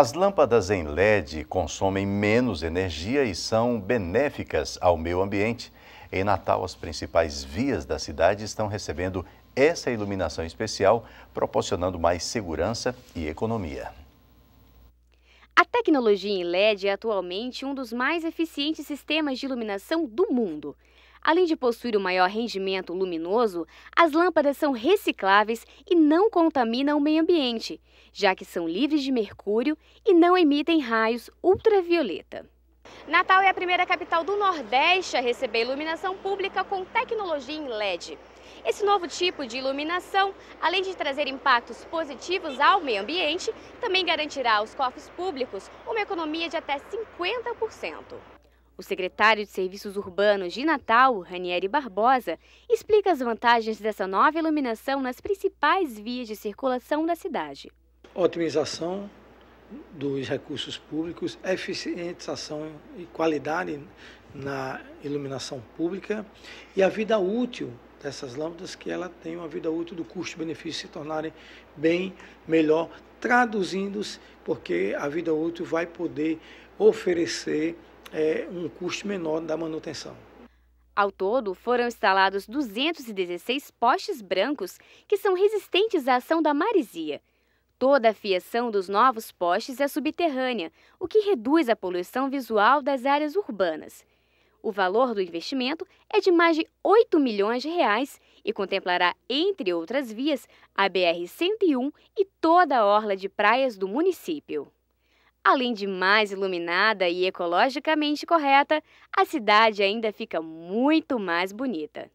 As lâmpadas em LED consomem menos energia e são benéficas ao meio ambiente. Em Natal, as principais vias da cidade estão recebendo essa iluminação especial, proporcionando mais segurança e economia. A tecnologia em LED é atualmente um dos mais eficientes sistemas de iluminação do mundo. Além de possuir o um maior rendimento luminoso, as lâmpadas são recicláveis e não contaminam o meio ambiente, já que são livres de mercúrio e não emitem raios ultravioleta. Natal é a primeira capital do Nordeste a receber iluminação pública com tecnologia em LED. Esse novo tipo de iluminação, além de trazer impactos positivos ao meio ambiente, também garantirá aos cofres públicos uma economia de até 50%. O secretário de Serviços Urbanos de Natal, Ranieri Barbosa, explica as vantagens dessa nova iluminação nas principais vias de circulação da cidade. Otimização dos recursos públicos, eficientização e qualidade na iluminação pública e a vida útil dessas lâmpadas que ela tem uma vida útil do custo-benefício se tornarem bem melhor, traduzindo-se, porque a vida útil vai poder oferecer é, um custo menor da manutenção. Ao todo, foram instalados 216 postes brancos que são resistentes à ação da maresia. Toda a fiação dos novos postes é subterrânea, o que reduz a poluição visual das áreas urbanas. O valor do investimento é de mais de 8 milhões de reais e contemplará, entre outras vias, a BR-101 e toda a orla de praias do município. Além de mais iluminada e ecologicamente correta, a cidade ainda fica muito mais bonita.